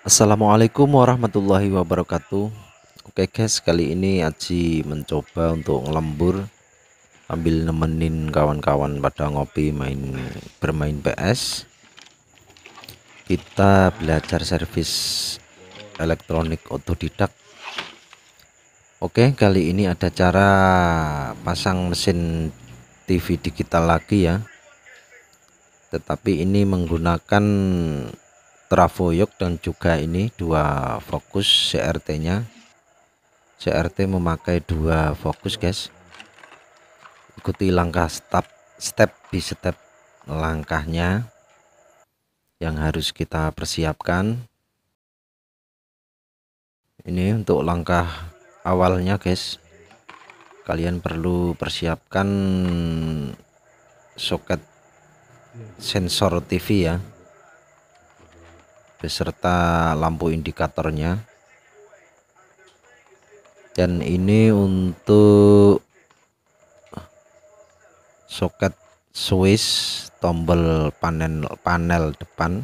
Assalamualaikum warahmatullahi wabarakatuh Oke guys kali ini Aji mencoba untuk ngelembur Ambil nemenin kawan-kawan pada ngopi main bermain PS Kita belajar servis elektronik otodidak Oke kali ini ada cara pasang mesin TV digital lagi ya Tetapi ini menggunakan yoke dan juga ini dua fokus CRT nya CRT memakai dua fokus guys ikuti langkah step step by step langkahnya yang harus kita persiapkan ini untuk langkah awalnya guys kalian perlu persiapkan soket sensor TV ya beserta lampu indikatornya dan ini untuk soket Swiss tombol panel panel depan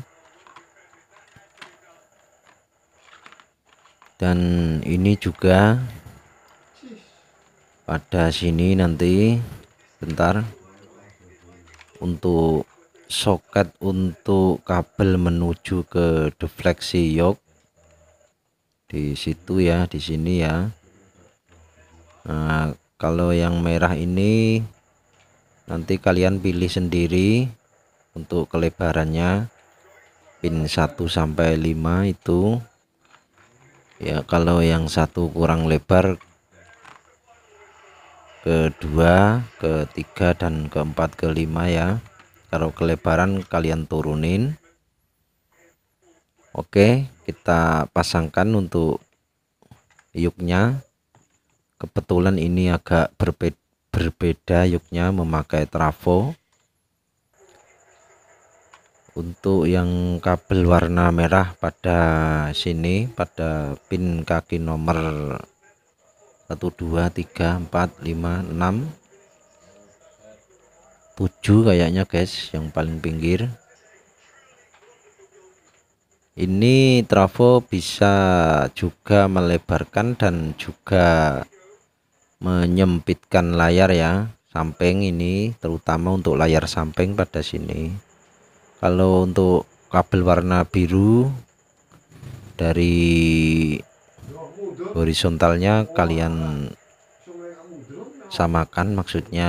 dan ini juga pada sini nanti bentar untuk soket untuk kabel menuju ke defleksi yoke di situ ya di sini ya nah kalau yang merah ini nanti kalian pilih sendiri untuk kelebarannya pin 1 sampai 5 itu ya kalau yang satu kurang lebar kedua ketiga dan keempat kelima ya kalau kelebaran kalian turunin Oke kita pasangkan untuk yuknya kebetulan ini agak berbeda, berbeda yuknya memakai trafo untuk yang kabel warna merah pada sini pada pin kaki nomor 1 2 3 4 5 6 7 kayaknya guys yang paling pinggir ini trafo bisa juga melebarkan dan juga menyempitkan layar ya samping ini terutama untuk layar samping pada sini kalau untuk kabel warna biru dari horizontalnya kalian samakan maksudnya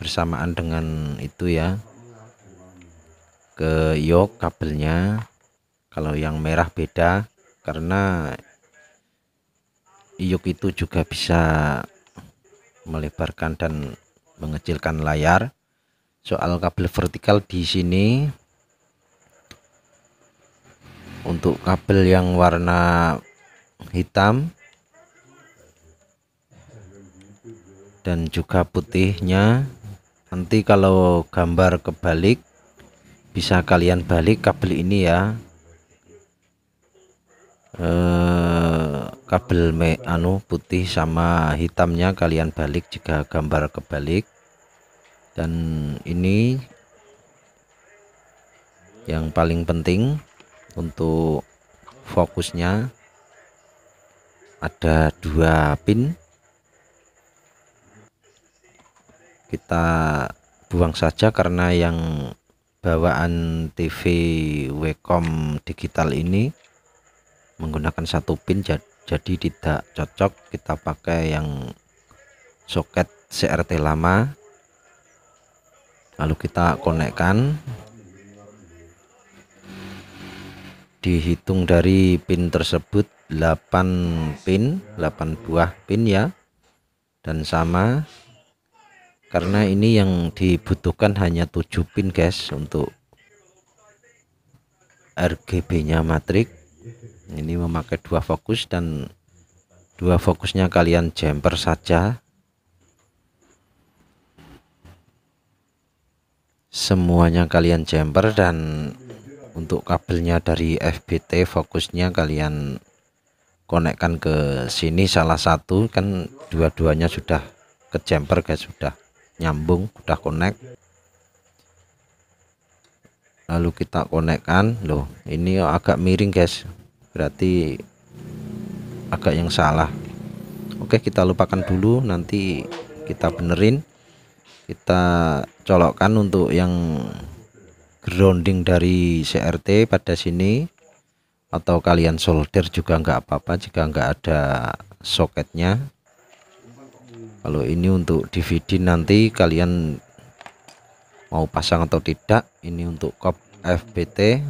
bersamaan dengan itu ya ke yok kabelnya kalau yang merah beda karena yoke itu juga bisa melebarkan dan mengecilkan layar soal kabel vertikal di sini untuk kabel yang warna hitam dan juga putihnya nanti kalau gambar kebalik bisa kalian balik kabel ini ya eh, kabel me anu putih sama hitamnya kalian balik jika gambar kebalik dan ini yang paling penting untuk fokusnya ada dua pin kita buang saja karena yang bawaan TV Wacom digital ini menggunakan satu pin jadi tidak cocok kita pakai yang soket CRT lama lalu kita konekkan dihitung dari pin tersebut 8 pin 8 buah pin ya dan sama karena ini yang dibutuhkan hanya 7 pin guys untuk RGB nya matrik ini memakai dua fokus dan dua fokusnya kalian jumper saja semuanya kalian jumper dan untuk kabelnya dari FBT fokusnya kalian konekkan ke sini salah satu kan dua-duanya sudah ke jumper guys sudah nyambung udah connect lalu kita konekkan loh ini agak miring guys berarti agak yang salah Oke kita lupakan dulu nanti kita benerin kita colokkan untuk yang grounding dari CRT pada sini atau kalian solder juga enggak apa-apa jika enggak ada soketnya kalau ini untuk DVD nanti kalian mau pasang atau tidak ini untuk kop FPT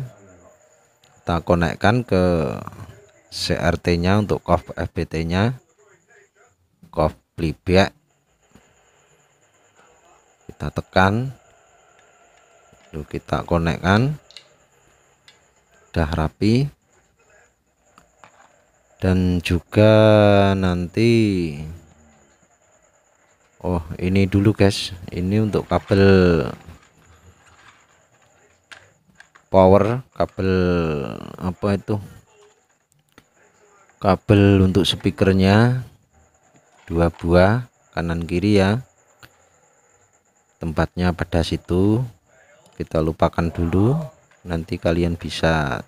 kita konekkan ke CRT nya untuk kop FPT nya kop playback kita tekan lalu kita konekkan sudah rapi dan juga nanti Oh ini dulu guys ini untuk kabel power kabel apa itu kabel untuk speakernya dua buah kanan kiri ya tempatnya pada situ kita lupakan dulu nanti kalian bisa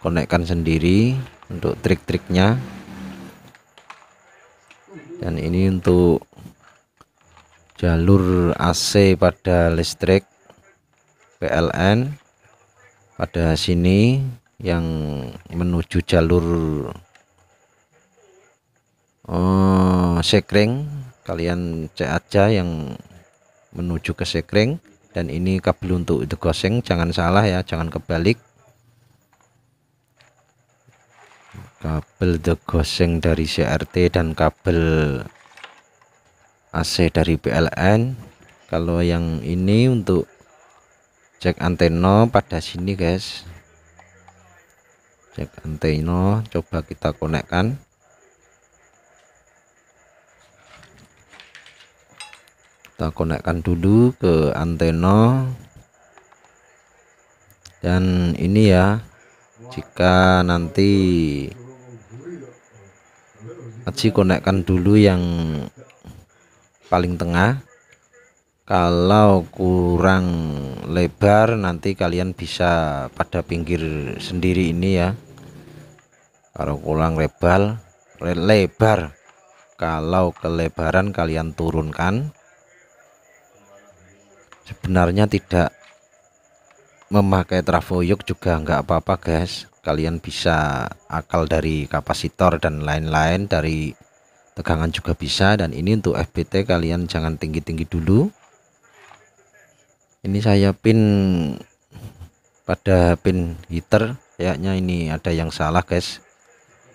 konekkan sendiri untuk trik-triknya dan ini untuk jalur AC pada listrik PLN pada sini yang menuju jalur oh, sekring kalian cek aja yang menuju ke sekring dan ini kabel untuk itu goseng jangan salah ya jangan kebalik kabel the goseng dari CRT dan kabel AC dari PLN kalau yang ini untuk cek antena pada sini guys cek antena coba kita konekkan kita konekkan dulu ke antena dan ini ya jika nanti Aji konekkan dulu yang paling tengah kalau kurang lebar nanti kalian bisa pada pinggir sendiri ini ya kalau kurang lebar lebar kalau kelebaran kalian turunkan sebenarnya tidak memakai trafo yuk juga enggak apa-apa guys kalian bisa akal dari kapasitor dan lain-lain dari tegangan juga bisa dan ini untuk FPT kalian jangan tinggi-tinggi dulu ini saya pin pada pin heater kayaknya ini ada yang salah guys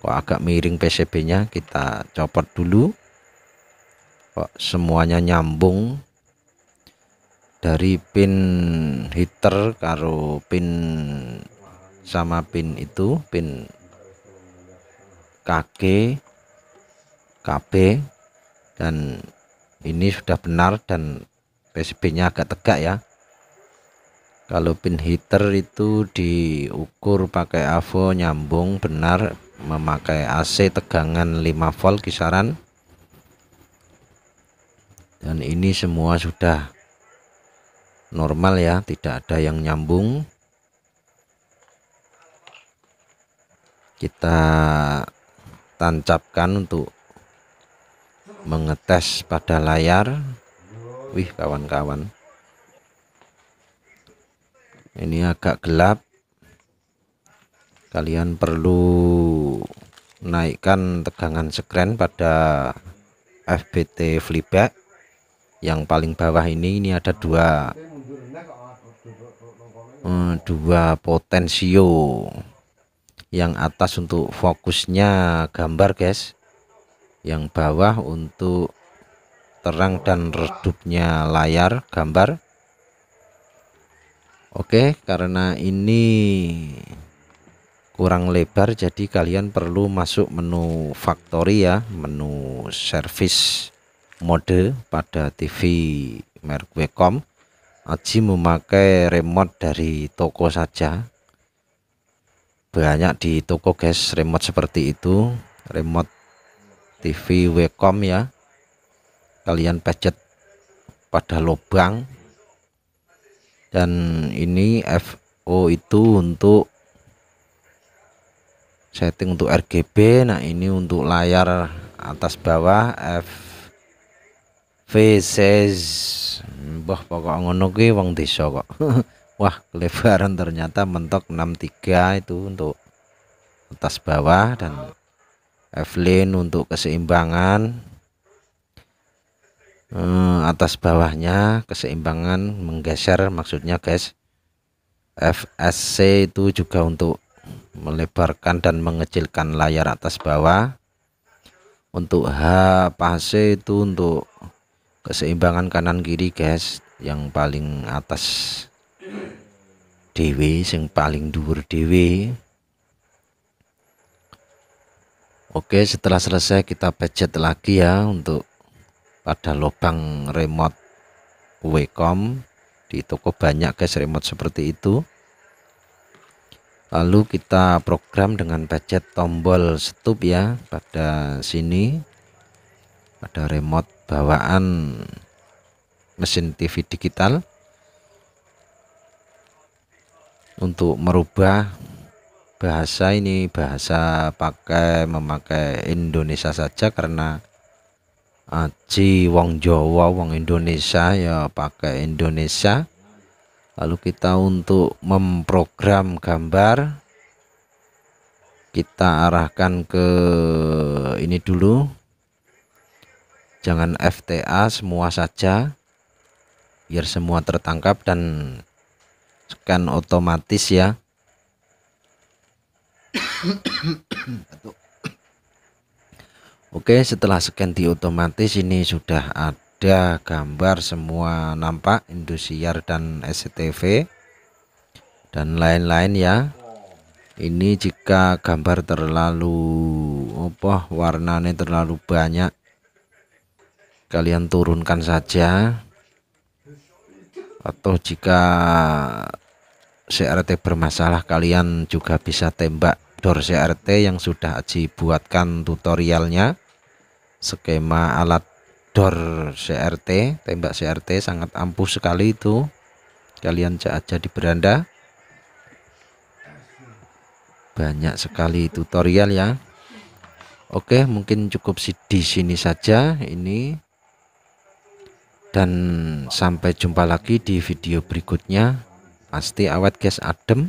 kok agak miring PCB nya kita copot dulu kok semuanya nyambung dari pin heater karo pin sama pin itu pin KG. KB dan ini sudah benar dan PCB nya agak tegak ya kalau pin heater itu diukur pakai AVO nyambung benar memakai AC tegangan 5 volt kisaran dan ini semua sudah normal ya tidak ada yang nyambung kita tancapkan untuk mengetes pada layar wih kawan-kawan ini agak gelap kalian perlu naikkan tegangan screen pada FBT flipback yang paling bawah ini ini ada dua eh, dua potensio yang atas untuk fokusnya gambar guys yang bawah untuk terang dan redupnya layar gambar Oke karena ini kurang lebar jadi kalian perlu masuk menu factory ya menu service mode pada TV merk Wacom Aji memakai remote dari toko saja banyak di toko guys remote seperti itu remote TV Wacom ya kalian pecet pada lubang dan ini FO itu untuk setting untuk RGB nah ini untuk layar atas bawah F VCS wah pokok ngono ki wong desa kok wah kelebaran ternyata mentok 63 itu untuk atas bawah dan Evelyn untuk keseimbangan eh, atas bawahnya keseimbangan menggeser maksudnya guys FSC itu juga untuk melebarkan dan mengecilkan layar atas bawah untuk H itu untuk keseimbangan kanan kiri guys yang paling atas DW, yang paling dhuwur DW. Oke setelah selesai kita pecet lagi ya untuk pada lubang remote Wacom di toko banyak guys remote seperti itu lalu kita program dengan pecet tombol stop ya pada sini pada remote bawaan mesin TV digital untuk merubah bahasa ini bahasa pakai memakai Indonesia saja karena aji ah, wong Jawa wong Indonesia ya pakai Indonesia lalu kita untuk memprogram gambar kita arahkan ke ini dulu jangan FTA semua saja biar semua tertangkap dan scan otomatis ya Oke setelah scan di otomatis ini sudah ada gambar semua nampak Indosiar dan SCTV dan lain-lain ya ini jika gambar terlalu apa warnanya terlalu banyak kalian turunkan saja atau jika CRT bermasalah kalian juga bisa tembak Dor CRT yang sudah Aji buatkan tutorialnya skema alat dor CRT tembak CRT sangat ampuh sekali itu kalian cek aja di beranda banyak sekali tutorial ya Oke mungkin cukup di sini saja ini dan sampai jumpa lagi di video berikutnya pasti awet guys adem